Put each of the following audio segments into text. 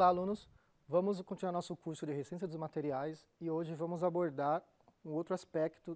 Olá, alunos! Vamos continuar nosso curso de recência dos Materiais e hoje vamos abordar um outro aspecto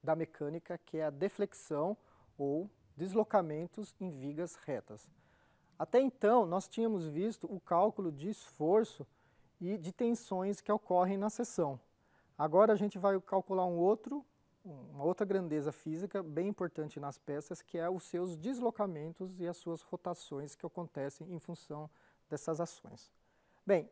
da mecânica que é a deflexão ou deslocamentos em vigas retas. Até então, nós tínhamos visto o cálculo de esforço e de tensões que ocorrem na seção. Agora a gente vai calcular um outro, uma outra grandeza física bem importante nas peças, que é os seus deslocamentos e as suas rotações que acontecem em função dessas ações. Bem,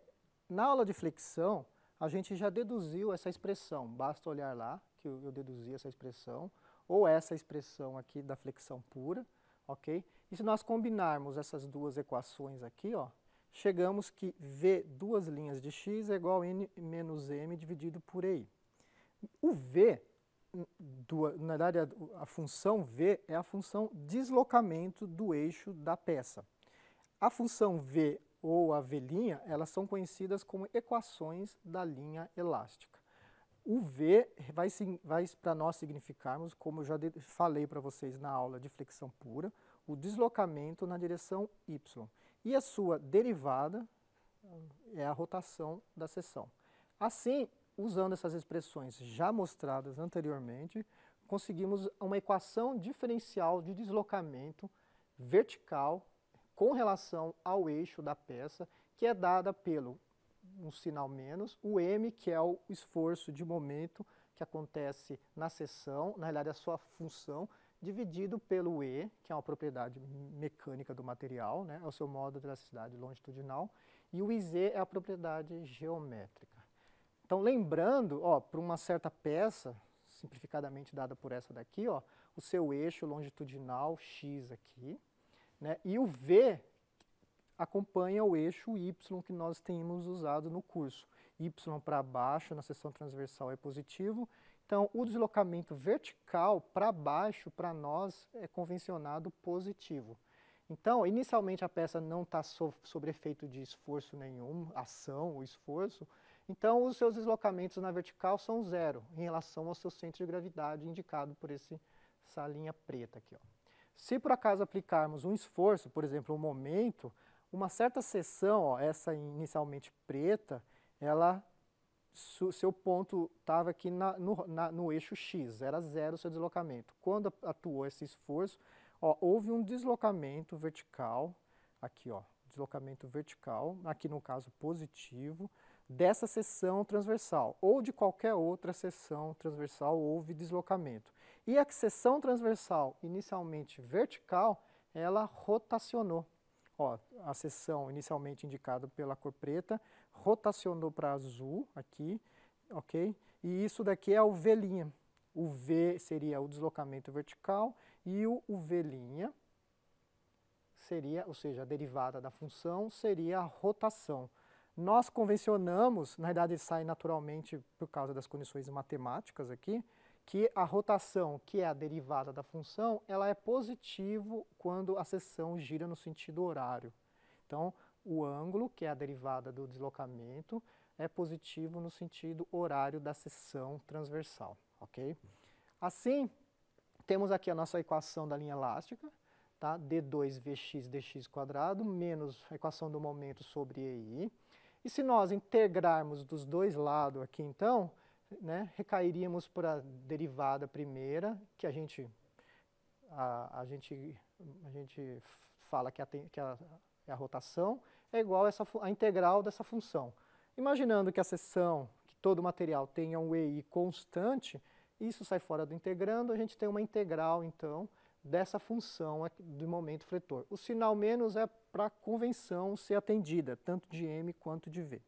na aula de flexão, a gente já deduziu essa expressão, basta olhar lá que eu deduzi essa expressão, ou essa expressão aqui da flexão pura, ok? E se nós combinarmos essas duas equações aqui, ó, chegamos que V duas linhas de x é igual a n menos m dividido por EI. O V, do, na verdade a, a função V é a função deslocamento do eixo da peça. A função V ou a V', elas são conhecidas como equações da linha elástica. O V vai, vai para nós significarmos, como eu já falei para vocês na aula de flexão pura, o deslocamento na direção Y. E a sua derivada é a rotação da seção. Assim, usando essas expressões já mostradas anteriormente, conseguimos uma equação diferencial de deslocamento vertical com relação ao eixo da peça, que é dada pelo um sinal menos, o m, que é o esforço de momento que acontece na seção, na realidade é a sua função, dividido pelo E, que é uma propriedade mecânica do material, né, é o seu modo de elasticidade longitudinal, e o IZ é a propriedade geométrica. Então, lembrando, para uma certa peça, simplificadamente dada por essa daqui, ó, o seu eixo longitudinal X aqui, né? E o V acompanha o eixo Y que nós temos usado no curso. Y para baixo na seção transversal é positivo, então o deslocamento vertical para baixo para nós é convencionado positivo. Então, inicialmente a peça não está so sobre efeito de esforço nenhum, ação ou esforço, então os seus deslocamentos na vertical são zero em relação ao seu centro de gravidade indicado por esse, essa linha preta aqui. Ó. Se por acaso aplicarmos um esforço, por exemplo, um momento, uma certa seção, ó, essa inicialmente preta, ela seu ponto estava aqui na, no, na, no, eixo X, era zero o seu deslocamento. Quando atuou esse esforço, ó, houve um deslocamento vertical, aqui ó, deslocamento vertical, aqui no caso positivo, dessa seção transversal, ou de qualquer outra seção transversal houve deslocamento. E a seção transversal, inicialmente vertical, ela rotacionou. Ó, a seção inicialmente indicada pela cor preta rotacionou para azul aqui, ok? E isso daqui é o V'. O V seria o deslocamento vertical e o V' seria, ou seja, a derivada da função seria a rotação. Nós convencionamos, na verdade sai naturalmente por causa das condições matemáticas aqui, que a rotação, que é a derivada da função, ela é positivo quando a seção gira no sentido horário. Então, o ângulo, que é a derivada do deslocamento, é positivo no sentido horário da seção transversal, ok? Assim, temos aqui a nossa equação da linha elástica, tá? d2vx dx menos a equação do momento sobre ei. E se nós integrarmos dos dois lados aqui, então, né, recairíamos para a derivada primeira, que a gente, a, a gente, a gente fala que, a, que a, é a, rotação é igual a, essa, a integral dessa função. Imaginando que a seção, que todo material tenha um EI constante, isso sai fora do integrando, a gente tem uma integral, então, dessa função do momento fletor. O sinal menos é para a convenção ser atendida, tanto de M quanto de V.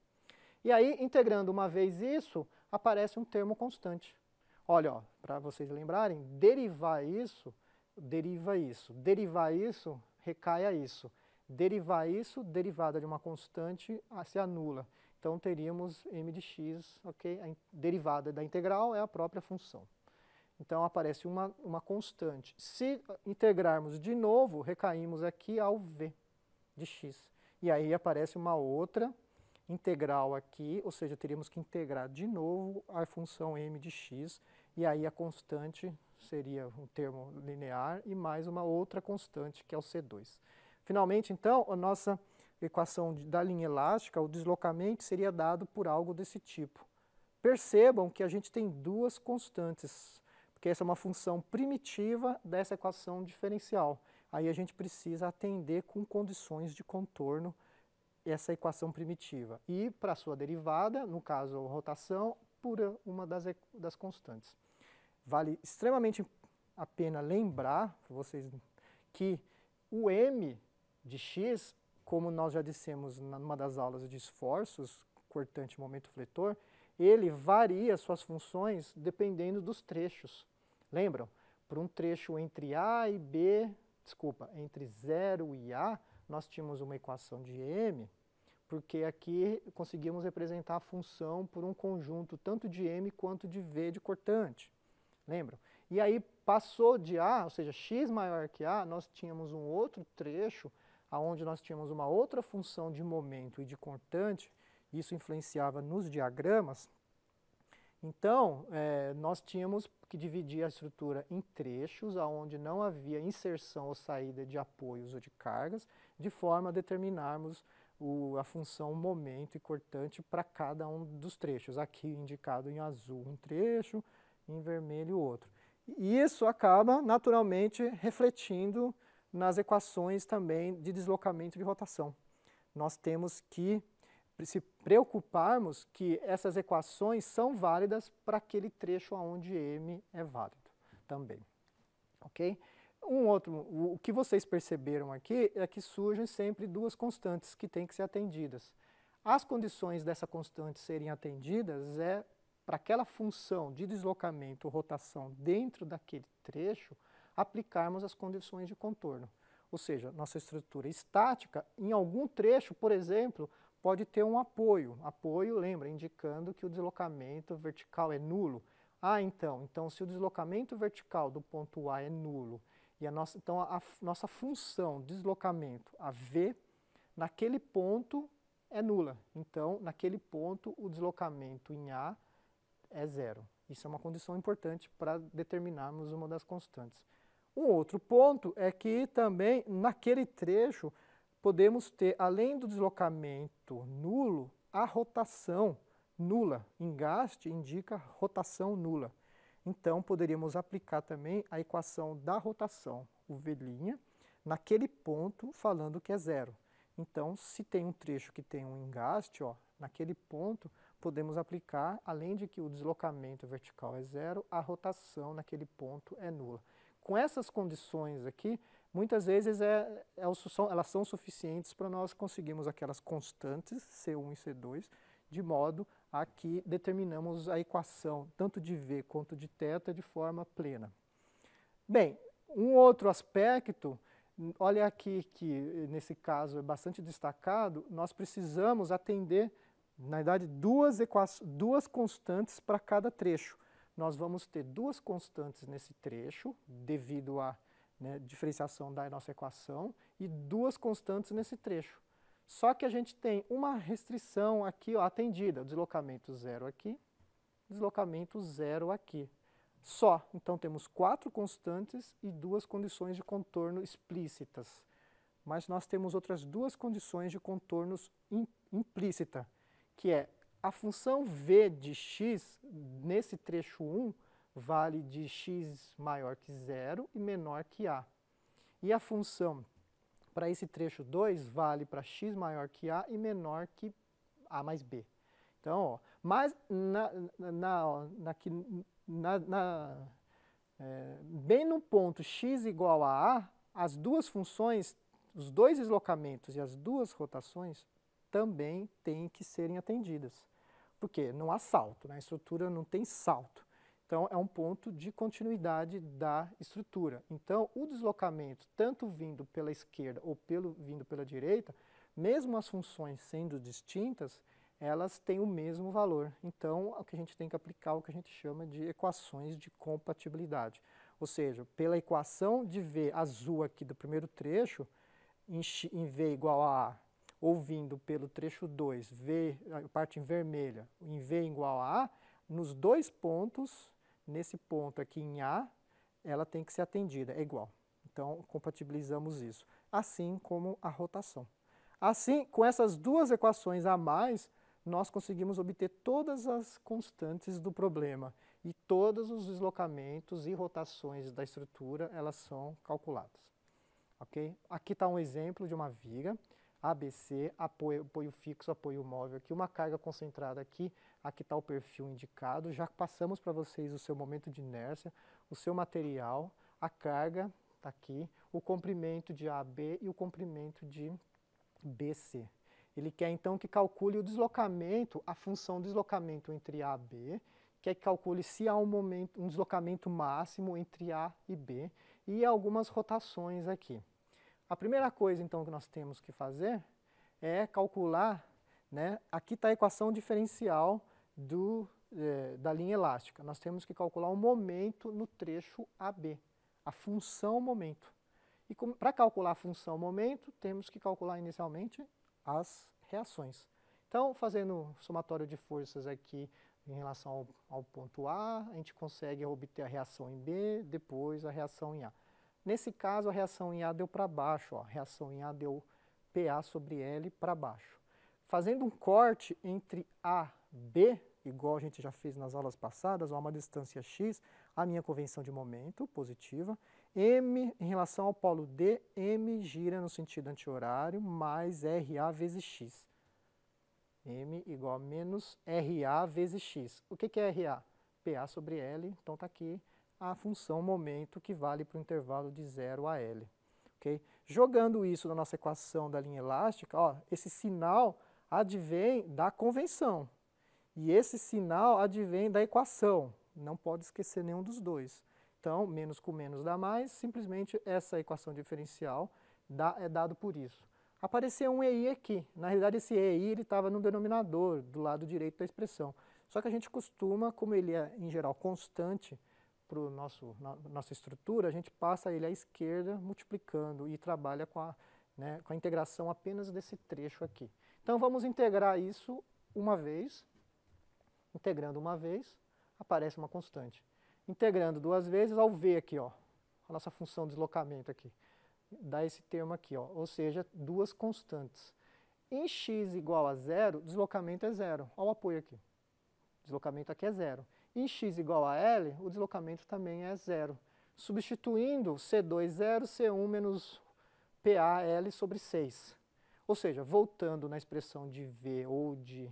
E aí, integrando uma vez isso, aparece um termo constante. Olha, para vocês lembrarem, derivar isso, deriva isso. Derivar isso, recai a isso. Derivar isso, derivada de uma constante, se anula. Então teríamos m de x, ok? A derivada da integral é a própria função. Então aparece uma, uma constante. Se integrarmos de novo, recaímos aqui ao v de x. E aí aparece uma outra integral aqui, ou seja, teríamos que integrar de novo a função m de x, e aí a constante seria um termo linear e mais uma outra constante, que é o C2. Finalmente, então, a nossa equação da linha elástica, o deslocamento seria dado por algo desse tipo. Percebam que a gente tem duas constantes, porque essa é uma função primitiva dessa equação diferencial. Aí a gente precisa atender com condições de contorno essa equação primitiva. E para sua derivada, no caso rotação, pura uma das, das constantes. Vale extremamente a pena lembrar para vocês que o m de x, como nós já dissemos numa das aulas de esforços, cortante momento fletor, ele varia suas funções dependendo dos trechos. Lembram? Para um trecho entre A e B, desculpa, entre 0 e A, nós tínhamos uma equação de m porque aqui conseguimos representar a função por um conjunto tanto de M quanto de V de cortante, lembram? E aí passou de A, ou seja, x maior que A, nós tínhamos um outro trecho onde nós tínhamos uma outra função de momento e de cortante, isso influenciava nos diagramas. Então, é, nós tínhamos que dividir a estrutura em trechos, onde não havia inserção ou saída de apoios ou de cargas, de forma a determinarmos o, a função momento e cortante para cada um dos trechos. Aqui indicado em azul um trecho, em vermelho o outro. E isso acaba naturalmente refletindo nas equações também de deslocamento de rotação. Nós temos que se preocuparmos que essas equações são válidas para aquele trecho onde m é válido também. ok? Um outro, o que vocês perceberam aqui é que surgem sempre duas constantes que têm que ser atendidas. As condições dessa constante serem atendidas é para aquela função de deslocamento ou rotação dentro daquele trecho, aplicarmos as condições de contorno. Ou seja, nossa estrutura estática, em algum trecho, por exemplo, pode ter um apoio. Apoio, lembra, indicando que o deslocamento vertical é nulo. Ah, então, então se o deslocamento vertical do ponto A é nulo e a nossa, então a, a nossa função deslocamento a v naquele ponto é nula. Então naquele ponto o deslocamento em a é zero. Isso é uma condição importante para determinarmos uma das constantes. Um outro ponto é que também naquele trecho podemos ter, além do deslocamento nulo, a rotação nula. Engaste indica rotação nula. Então, poderíamos aplicar também a equação da rotação, o V', naquele ponto falando que é zero. Então, se tem um trecho que tem um engaste, ó, naquele ponto, podemos aplicar, além de que o deslocamento vertical é zero, a rotação naquele ponto é nula. Com essas condições aqui, muitas vezes é, é, elas são suficientes para nós conseguirmos aquelas constantes C1 e C2, de modo aqui determinamos a equação tanto de V quanto de θ de forma plena. Bem, um outro aspecto, olha aqui que nesse caso é bastante destacado, nós precisamos atender, na verdade, duas, duas constantes para cada trecho. Nós vamos ter duas constantes nesse trecho, devido à né, diferenciação da nossa equação, e duas constantes nesse trecho. Só que a gente tem uma restrição aqui ó, atendida, deslocamento zero aqui, deslocamento zero aqui. Só, então temos quatro constantes e duas condições de contorno explícitas. Mas nós temos outras duas condições de contornos implícita, que é a função v de x nesse trecho 1 vale de x maior que zero e menor que a. E a função para esse trecho 2, vale para x maior que a e menor que a mais b. Então, ó, mas na, na, na, na é, bem no ponto x igual a a, as duas funções, os dois deslocamentos e as duas rotações também têm que serem atendidas. Porque não há salto, né? a estrutura não tem salto. Então, é um ponto de continuidade da estrutura. Então, o deslocamento, tanto vindo pela esquerda ou pelo, vindo pela direita, mesmo as funções sendo distintas, elas têm o mesmo valor. Então, o que a gente tem que aplicar o que a gente chama de equações de compatibilidade. Ou seja, pela equação de V azul aqui do primeiro trecho, em, V igual a A, ou vindo pelo trecho 2, V, a parte em vermelha, em V igual a A, nos dois pontos nesse ponto aqui em A, ela tem que ser atendida, é igual. Então, compatibilizamos isso. Assim como a rotação. Assim, com essas duas equações a mais, nós conseguimos obter todas as constantes do problema e todos os deslocamentos e rotações da estrutura, elas são calculadas. Ok? Aqui está um exemplo de uma viga ABC, apoio, apoio fixo, apoio móvel aqui, uma carga concentrada aqui, aqui está o perfil indicado, já passamos para vocês o seu momento de inércia, o seu material, a carga está aqui, o comprimento de AB e o comprimento de BC. Ele quer então que calcule o deslocamento, a função deslocamento entre A e B, quer que calcule se há um, momento, um deslocamento máximo entre A e B e algumas rotações aqui. A primeira coisa, então, que nós temos que fazer é calcular, né, aqui está a equação diferencial do, é, da linha elástica. Nós temos que calcular o momento no trecho AB, a função momento. E para calcular a função momento, temos que calcular inicialmente as reações. Então, fazendo somatório de forças aqui em relação ao, ao ponto A, a gente consegue obter a reação em B, depois a reação em A. Nesse caso, a reação em A deu para baixo, ó, a reação em A deu PA sobre L para baixo. Fazendo um corte entre A e B, igual a gente já fez nas aulas passadas, a uma distância x, a minha convenção de momento positiva, m em relação ao polo d, m gira no sentido anti-horário, mais RA vezes x. m igual a menos RA vezes x. O que, que é RA? PA sobre L, então está aqui a função momento que vale para o intervalo de 0 a L. Okay? Jogando isso na nossa equação da linha elástica, ó, esse sinal advém da convenção e esse sinal advém da equação. Não pode esquecer nenhum dos dois. Então, menos com menos dá mais, simplesmente essa equação diferencial dá, é dado por isso. Apareceu um EI aqui. Na realidade, esse EI estava no denominador, do lado direito da expressão. Só que a gente costuma, como ele é, em geral, constante, para a nossa estrutura, a gente passa ele à esquerda, multiplicando e trabalha com a, né, com a integração apenas desse trecho aqui. Então vamos integrar isso uma vez, integrando uma vez, aparece uma constante. Integrando duas vezes, ao v aqui, ó, a nossa função de deslocamento aqui, dá esse termo aqui, ó, ou seja, duas constantes. Em x igual a zero, deslocamento é zero, olha o apoio aqui. Deslocamento aqui é zero em x igual a L, o deslocamento também é zero. Substituindo C2, zero, C1 menos PAL sobre 6. Ou seja, voltando na expressão de V ou de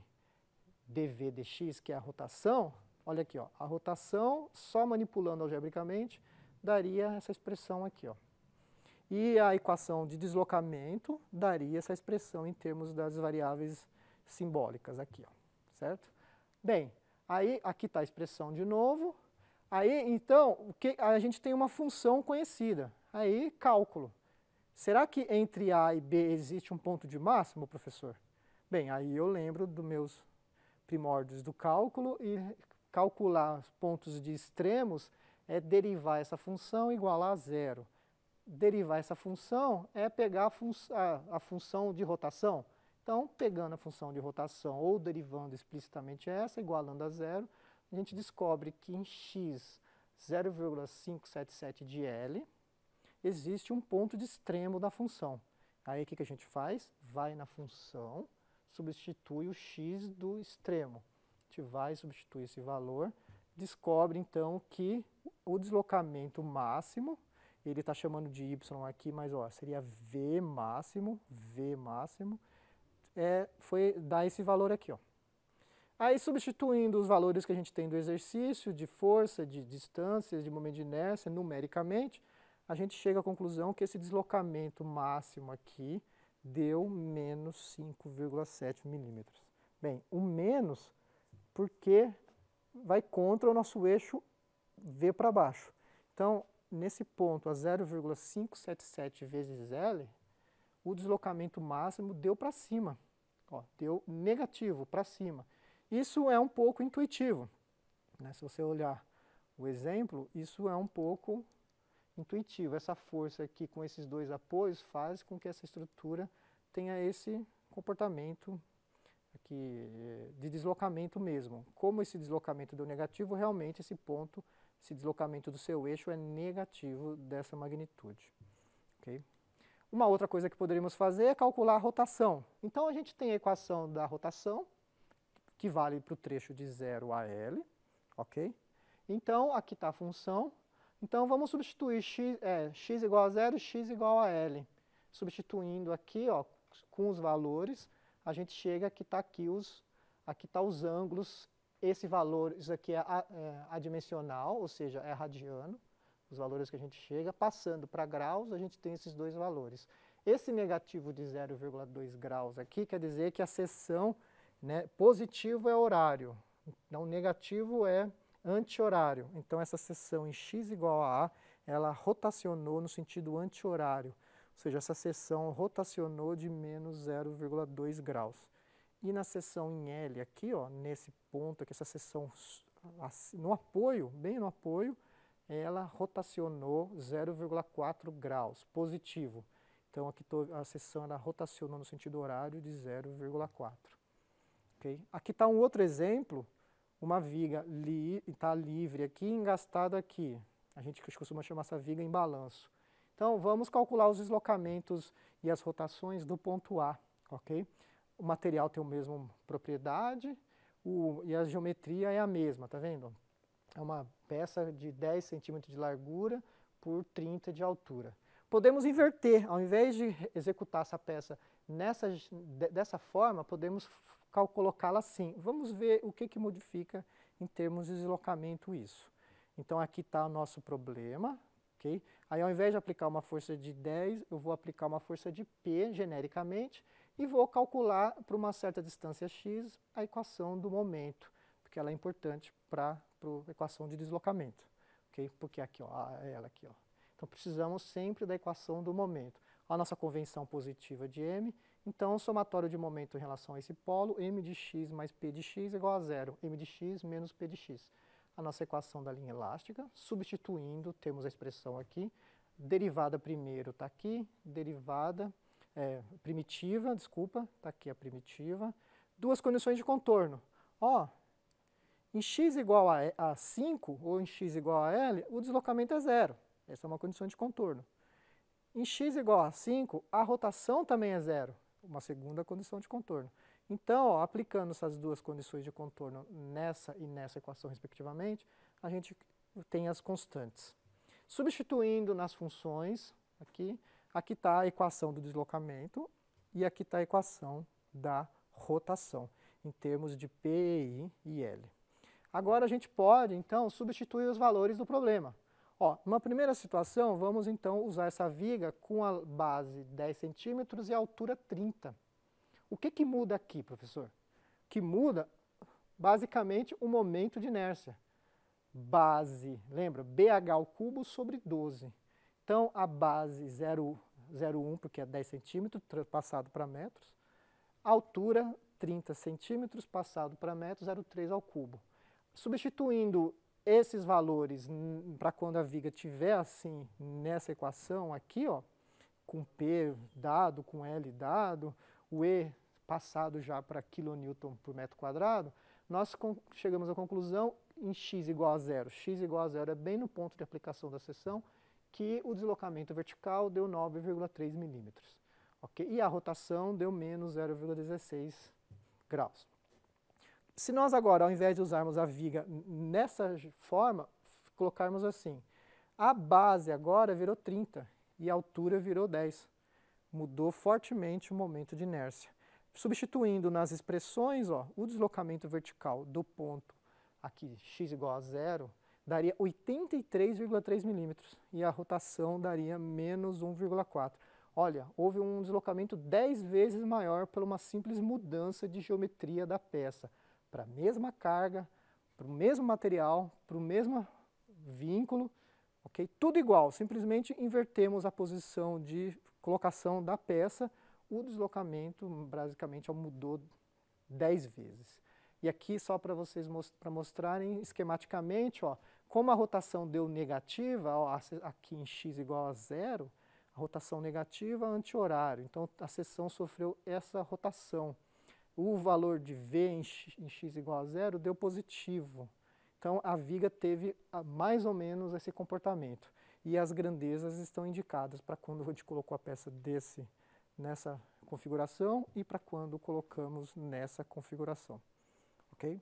dV dx, que é a rotação, olha aqui, ó, a rotação, só manipulando algebricamente, daria essa expressão aqui. Ó. E a equação de deslocamento daria essa expressão em termos das variáveis simbólicas aqui, ó, certo? Bem, Aí aqui está a expressão de novo. Aí então o que, a gente tem uma função conhecida. Aí cálculo. Será que entre A e B existe um ponto de máximo, professor? Bem, aí eu lembro dos meus primórdios do cálculo e calcular pontos de extremos é derivar essa função igualar a zero. Derivar essa função é pegar a, fun a, a função de rotação, então, pegando a função de rotação ou derivando explicitamente essa, igualando a zero, a gente descobre que em x 0,577 de L existe um ponto de extremo da função. Aí o que, que a gente faz? Vai na função, substitui o x do extremo. A gente vai substitui esse valor, descobre então que o deslocamento máximo, ele está chamando de y aqui, mas ó, seria v máximo, v máximo, é, foi dar esse valor aqui. Ó. Aí substituindo os valores que a gente tem do exercício, de força, de distância, de momento de inércia, numericamente, a gente chega à conclusão que esse deslocamento máximo aqui deu menos 5,7 milímetros. Bem, o menos porque vai contra o nosso eixo V para baixo. Então, nesse ponto, a 0,577 vezes L, o deslocamento máximo deu para cima. Ó, deu negativo para cima. Isso é um pouco intuitivo. Né? Se você olhar o exemplo, isso é um pouco intuitivo. Essa força aqui com esses dois apoios faz com que essa estrutura tenha esse comportamento aqui eh, de deslocamento mesmo. Como esse deslocamento deu negativo, realmente esse ponto, esse deslocamento do seu eixo é negativo dessa magnitude. Okay? Uma outra coisa que poderíamos fazer é calcular a rotação. Então a gente tem a equação da rotação, que vale para o trecho de 0 a L, ok? Então aqui está a função. Então vamos substituir x, é, x igual a 0 e x igual a L. Substituindo aqui ó, com os valores, a gente chega que está aqui os, aqui tá os ângulos. Esse valor, isso aqui é, é adimensional, ou seja, é radiano os valores que a gente chega, passando para graus, a gente tem esses dois valores. Esse negativo de 0,2 graus aqui quer dizer que a seção né, positivo é horário, então negativo é anti-horário. Então essa seção em x igual a a, ela rotacionou no sentido anti-horário, ou seja, essa seção rotacionou de menos 0,2 graus. E na seção em L aqui, ó, nesse ponto aqui, essa seção no apoio, bem no apoio, ela rotacionou 0,4 graus, positivo. Então aqui a seção ela rotacionou no sentido horário de 0,4. Okay? Aqui está um outro exemplo, uma viga está li, tá livre aqui, engastada aqui. A gente costuma chamar essa viga em balanço. Então vamos calcular os deslocamentos e as rotações do ponto A. Okay? O material tem a mesma propriedade o, e a geometria é a mesma, tá vendo? É uma peça de 10 centímetros de largura por 30 de altura. Podemos inverter, ao invés de executar essa peça nessa, dessa forma, podemos colocá-la assim. Vamos ver o que, que modifica em termos de deslocamento isso. Então aqui está o nosso problema, ok? Aí ao invés de aplicar uma força de 10, eu vou aplicar uma força de P genericamente e vou calcular para uma certa distância x a equação do momento que ela é importante para a equação de deslocamento, ok? Porque aqui, ó, é ela aqui, ó. Então precisamos sempre da equação do momento. A nossa convenção positiva de m, então o somatório de momento em relação a esse polo, m de x mais p de x é igual a zero, m de x menos p de x. A nossa equação da linha elástica, substituindo, temos a expressão aqui, derivada primeiro está aqui, derivada é, primitiva, desculpa, está aqui a primitiva, duas condições de contorno. Ó, em x igual a, 5 ou em x igual a L, o deslocamento é zero. Essa é uma condição de contorno. Em x igual a 5, a rotação também é zero, uma segunda condição de contorno. Então, ó, aplicando essas duas condições de contorno nessa e nessa equação respectivamente, a gente tem as constantes. Substituindo nas funções, aqui, aqui está a equação do deslocamento e aqui está a equação da rotação, em termos de PI e L. Agora a gente pode, então, substituir os valores do problema. Ó, numa primeira situação, vamos então usar essa viga com a base 10 centímetros e altura 30. O que, que muda aqui, professor? Que muda, basicamente, o momento de inércia. Base, lembra? BH ao cubo sobre 12. Então, a base 0, 0,1, porque é 10 centímetros, passado para metros. Altura, 30 centímetros, passado para metros, 0,3 ao cubo substituindo esses valores para quando a viga tiver assim nessa equação aqui, ó, com P dado, com L dado, o E passado já para quilonewton por metro quadrado, nós chegamos à conclusão em x igual a zero. x igual a zero é bem no ponto de aplicação da seção que o deslocamento vertical deu 9,3 milímetros. Okay? E a rotação deu menos 0,16 graus. Se nós agora, ao invés de usarmos a viga nessa forma, colocarmos assim, a base agora virou 30 e a altura virou 10. Mudou fortemente o momento de inércia. Substituindo nas expressões ó, o deslocamento vertical do ponto aqui x igual a zero, daria 83,3 milímetros e a rotação daria menos 1,4. Olha, houve um deslocamento 10 vezes maior por uma simples mudança de geometria da peça para a mesma carga, para o mesmo material, para o mesmo vínculo, ok? Tudo igual, simplesmente invertemos a posição de colocação da peça, o deslocamento basicamente mudou 10 vezes. E aqui só para vocês most pra mostrarem esquematicamente, ó, como a rotação deu negativa, ó, aqui em x igual a zero, a rotação negativa anti-horário. Então a seção sofreu essa rotação o valor de V em x, em x igual a zero deu positivo. Então a viga teve ah, mais ou menos esse comportamento. E as grandezas estão indicadas para quando a gente colocou a peça desse nessa configuração e para quando colocamos nessa configuração. ok?